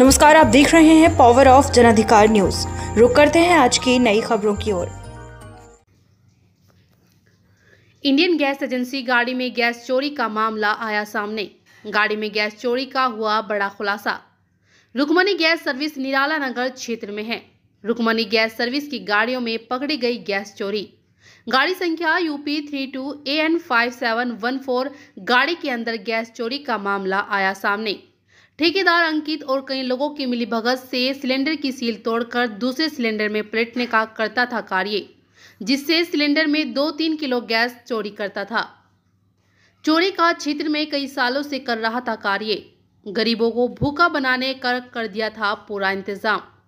नमस्कार आप देख रहे हैं पावर ऑफ जनाधिकार न्यूज रुक करते हैं आज की नई खबरों की ओर इंडियन गैस एजेंसी गाड़ी में गैस चोरी का मामला आया सामने गाड़ी में गैस चोरी का हुआ बड़ा खुलासा रुकमणी गैस सर्विस निराला नगर क्षेत्र में है रुकमणी गैस सर्विस की गाड़ियों में पकड़ी गई गैस चोरी गाड़ी संख्या UP three two A N five seven one four गाड़ी के अंदर गैस चोरी का मामला आया सामने ठेकेदार अंकित और कई लोगों की मिलीभगत से सिलेंडर की सील तोड़कर दूसरे सिलेंडर में पलटने का करता था कार्य जिससे सिलेंडर में दो तीन किलो गैस चोरी करता था चोरी का क्षेत्र में कई सालों से कर रहा था कार्य गरीबों को भूखा बनाने कर कर दिया था पूरा इंतजाम